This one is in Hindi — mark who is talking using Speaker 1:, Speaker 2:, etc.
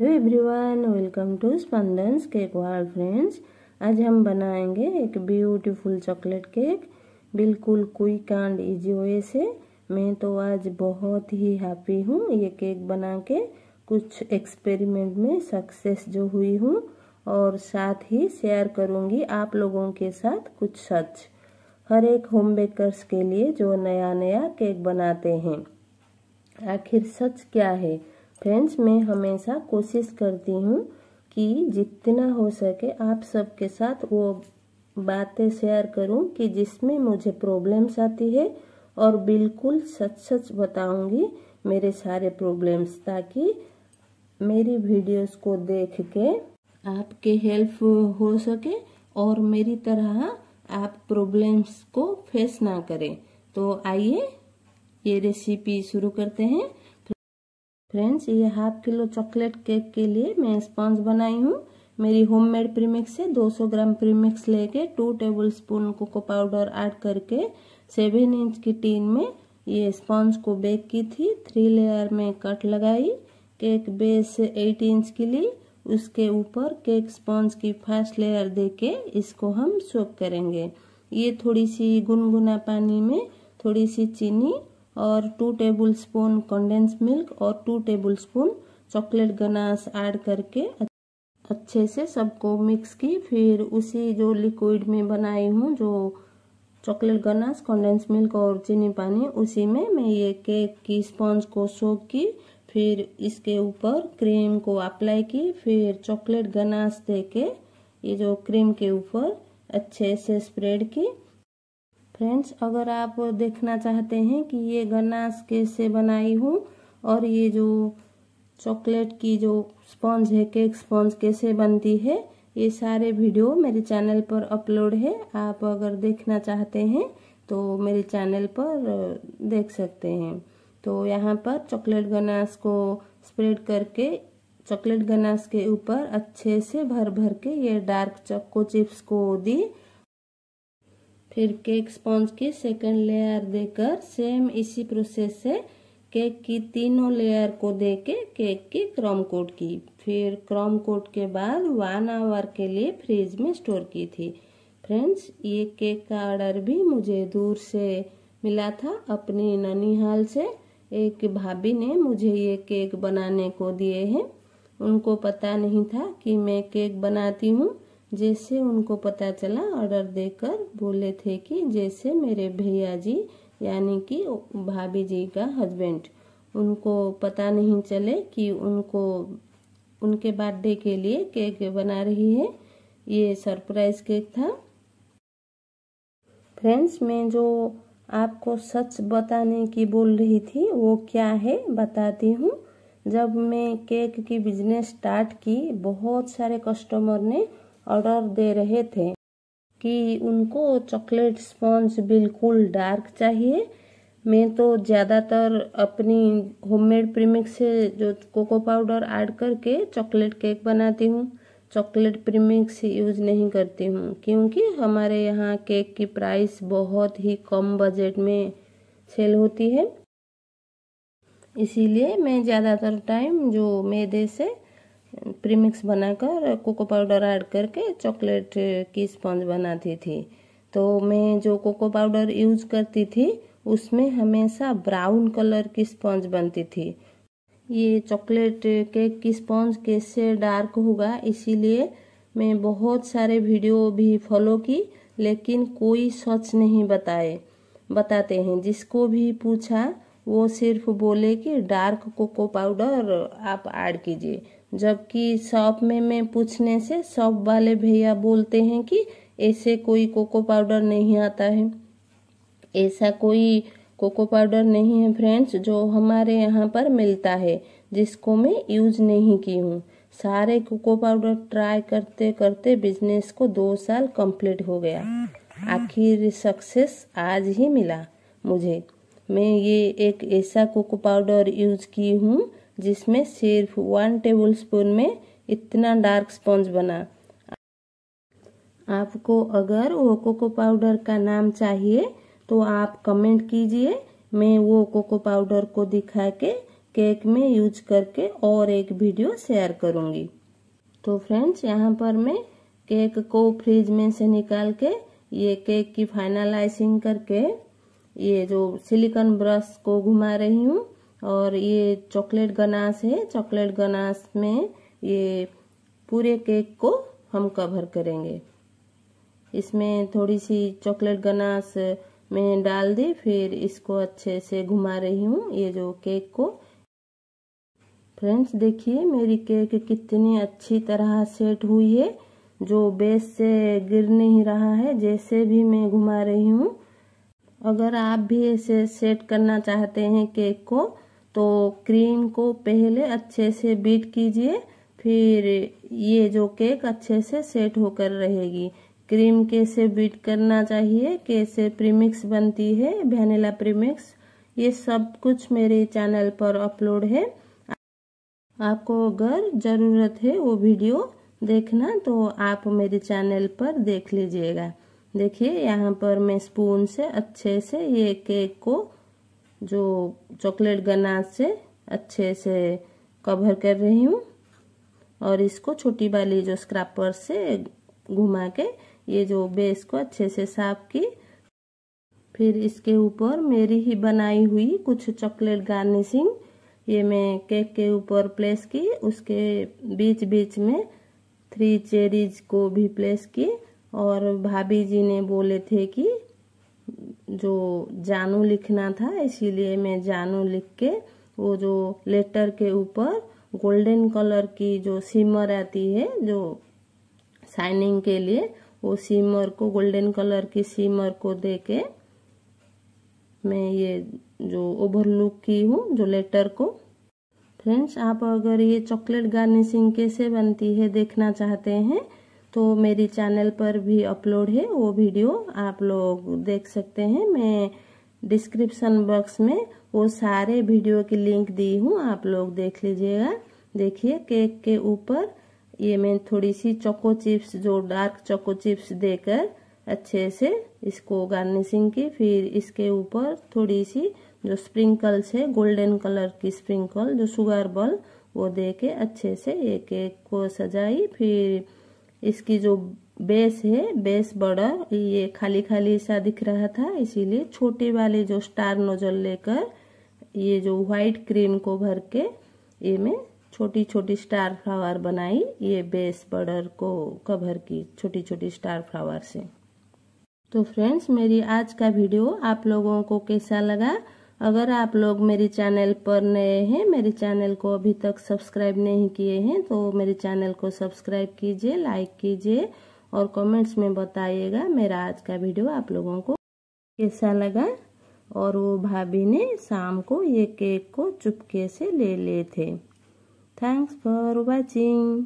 Speaker 1: hello everyone welcome to Spandan's cake wall friends आज हम बनाएंगे एक ब्यूटीफुल चॉकलेट केक बिल्कुल क्विक एंड इजी वे से मैं तो आज बहुत ही हैप्पी हूँ ये केक बना के कुछ एक्सपेरिमेंट में सक्सेस जो हुई हूँ और साथ ही शेयर करूँगी आप लोगों के साथ कुछ सच हर एक होम बेकर्स के लिए जो नया नया केक बनाते हैं आखिर सच क्या है फ्रेंड्स मैं हमेशा कोशिश करती हूँ कि जितना हो सके आप सबके साथ वो बातें शेयर करूँ कि जिसमें मुझे प्रॉब्लम्स आती है और बिल्कुल सच सच बताऊंगी मेरे सारे प्रॉब्लम्स ताकि मेरी वीडियोस को देख के आपके हेल्प हो सके और मेरी तरह आप प्रॉब्लम्स को फेस ना करें तो आइए ये रेसिपी शुरू करते हैं फ्रेंड्स ये हाफ किलो चॉकलेट केक के लिए मैं स्पॉन्ज बनाई हूँ मेरी होममेड प्रीमिक्स से 200 ग्राम प्रीमिक्स लेके two tablespoon cocoa powder add करके सेवन इंच की टीन में ये स्पॉन्ज को बेक की थी थ्री लेयर में कट लगाई केक बेस एट इंच की ली उसके ऊपर केक स्पॉन्ज की फर्स्ट लेयर देके इसको हम सोप करेंगे ये थोड़ी सी गुनगुना पानी में थोड़ी सी चीनी और two tablespoon condense milk और two tablespoon chocolate ganache add करके अच्छे से सबको मिक्स की फिर उसी जो लिक्विड में बनाई हूँ जो चॉकलेट गनास कंडेंस मिल्क और चीनी पानी उसी में मैं ये केक की स्पॉन्ज को सोख की फिर इसके ऊपर क्रीम को अप्लाई की फिर चॉकलेट गनास दे के ये जो क्रीम के ऊपर अच्छे से स्प्रेड की फ्रेंड्स अगर आप देखना चाहते हैं कि ये गनाश कैसे बनाई हूँ और ये जो चॉकलेट की जो स्पॉन्ज है केक स्पॉन्ज कैसे बनती है ये सारे वीडियो मेरे चैनल पर अपलोड है आप अगर देखना चाहते हैं तो मेरे चैनल पर देख सकते हैं तो यहाँ पर चॉकलेट गनाश को स्प्रेड करके चॉकलेट गनाश के ऊपर अच्छे से भर भर के ये डार्क चक्को चिप्स को दी फिर केक स्पॉन्ज की सेकेंड लेयर देकर सेम इसी प्रोसेस से केक की तीनों लेयर को देके केक की क्रॉम कोट की फिर क्रम कोट के बाद वन आवर के लिए फ्रिज में स्टोर की थी फ्रेंड्स ये केक का ऑर्डर भी मुझे दूर से मिला था अपनी ननिहाल से एक भाभी ने मुझे ये केक बनाने को दिए हैं उनको पता नहीं था कि मैं केक बनाती हूँ जैसे उनको पता चला ऑर्डर देकर बोले थे कि जैसे मेरे भैया जी यानी कि भाभी जी का हस्बैंड उनको पता नहीं चले कि उनको उनके बर्थडे के लिए केक बना रही है ये सरप्राइज केक था फ्रेंड्स मैं जो आपको सच बताने की बोल रही थी वो क्या है बताती हूँ जब मैं केक की बिजनेस स्टार्ट की बहुत सारे कस्टमर ने ऑर्डर दे रहे थे कि उनको चॉकलेट स्पॉन्ज बिल्कुल डार्क चाहिए मैं तो ज़्यादातर अपनी होममेड प्रीमिक्स से जो कोको पाउडर ऐड करके चॉकलेट केक बनाती हूँ चॉकलेट प्रीमिक्स यूज़ नहीं करती हूँ क्योंकि हमारे यहाँ केक की प्राइस बहुत ही कम बजट में सेल होती है इसीलिए मैं ज़्यादातर टाइम जो मैदे से प्रीमिक्स बनाकर कोको पाउडर ऐड करके चॉकलेट की स्पंज बनाती थी तो मैं जो कोको पाउडर यूज करती थी उसमें हमेशा ब्राउन कलर की स्पंज बनती थी ये चॉकलेट केक की स्पंज कैसे डार्क होगा इसीलिए मैं बहुत सारे वीडियो भी फॉलो की लेकिन कोई सच नहीं बताए बताते हैं जिसको भी पूछा वो सिर्फ बोले कि डार्क कोको पाउडर आप ऐड कीजिए जबकि शॉप में मैं पूछने से शॉप वाले भैया बोलते हैं कि ऐसे कोई कोको पाउडर नहीं आता है ऐसा कोई कोको पाउडर नहीं है फ्रेंड्स जो हमारे यहाँ पर मिलता है जिसको मैं यूज नहीं की हूँ सारे कोको पाउडर ट्राई करते करते बिजनेस को दो साल कंप्लीट हो गया आखिर सक्सेस आज ही मिला मुझे मैं ये एक ऐसा कोको पाउडर यूज की हूँ जिसमें सिर्फ वन टेबल स्पून में इतना डार्क स्पॉन्ज बना आपको अगर वो कोको पाउडर का नाम चाहिए तो आप कमेंट कीजिए मैं वो कोको पाउडर को दिखा के केक में यूज करके और एक वीडियो शेयर करूंगी तो फ्रेंड्स यहाँ पर मैं केक को फ्रिज में से निकाल के ये केक की फाइनलाइजिंग करके ये जो सिलिकॉन ब्रश को घुमा रही हूँ और ये चॉकलेट गनास है चॉकलेट गनास में ये पूरे केक को हम कवर करेंगे इसमें थोड़ी सी चॉकलेट गनास में डाल दी फिर इसको अच्छे से घुमा रही हूँ ये जो केक को फ्रेंड्स देखिए मेरी केक कितनी अच्छी तरह सेट हुई है जो बेस से गिर नहीं रहा है जैसे भी मैं घुमा रही हूँ अगर आप भी ऐसे सेट करना चाहते हैं केक को तो क्रीम को पहले अच्छे से बीट कीजिए फिर ये जो केक अच्छे से सेट होकर रहेगी क्रीम कैसे बीट करना चाहिए कैसे प्रीमिक्स बनती है वेनिला प्रीमिक्स ये सब कुछ मेरे चैनल पर अपलोड है आपको अगर ज़रूरत है वो वीडियो देखना तो आप मेरे चैनल पर देख लीजिएगा देखिए यहाँ पर मैं स्पून से अच्छे से ये केक को जो चॉकलेट गनाज से अच्छे से कवर कर रही हूँ और इसको छोटी वाली जो स्क्रैपर से घुमा के ये जो बेस को अच्छे से साफ की फिर इसके ऊपर मेरी ही बनाई हुई कुछ चॉकलेट गार्निशिंग ये मैं केक के ऊपर प्लेस की उसके बीच बीच में थ्री चेरीज को भी प्लेस की और भाभी जी ने बोले थे कि जो जानू लिखना था इसीलिए मैं जानू लिख के वो जो लेटर के ऊपर गोल्डन कलर की जो सीमर आती है जो शाइनिंग के लिए वो सीमर को गोल्डन कलर की सीमर को दे के मैं ये जो ओवरलुक की हूँ जो लेटर को फ्रेंड्स आप अगर ये चॉकलेट गार्निशिंग कैसे बनती है देखना चाहते हैं तो मेरी चैनल पर भी अपलोड है वो वीडियो आप लोग देख सकते हैं मैं डिस्क्रिप्शन बॉक्स में वो सारे वीडियो की लिंक दी हूँ आप लोग देख लीजिएगा देखिए केक के ऊपर ये मैं थोड़ी सी चोको चिप्स जो डार्क चोको चिप्स देकर अच्छे से इसको गार्निशिंग की फिर इसके ऊपर थोड़ी सी जो स्प्रिंकल्स है गोल्डन कलर की स्प्रिंकल जो शुगर बॉल वो दे के अच्छे से ये केक को सजाई फिर इसकी जो बेस है बेस बॉर्डर ये खाली खाली सा दिख रहा था इसीलिए छोटे वाले जो स्टार नोजल लेकर ये जो व्हाइट क्रीम को भर के ये मैं छोटी छोटी स्टार फ्लावर बनाई ये बेस बॉर्डर को कवर की छोटी छोटी स्टार फ्लावर से तो फ्रेंड्स मेरी आज का वीडियो आप लोगों को कैसा लगा अगर आप लोग मेरे चैनल पर नए हैं मेरे चैनल को अभी तक सब्सक्राइब नहीं किए हैं तो मेरे चैनल को सब्सक्राइब कीजिए लाइक कीजिए और कमेंट्स में बताइएगा मेरा आज का वीडियो आप लोगों को कैसा लगा और वो भाभी ने शाम को ये केक को चुपके से ले लिए थे थैंक्स फॉर वॉचिंग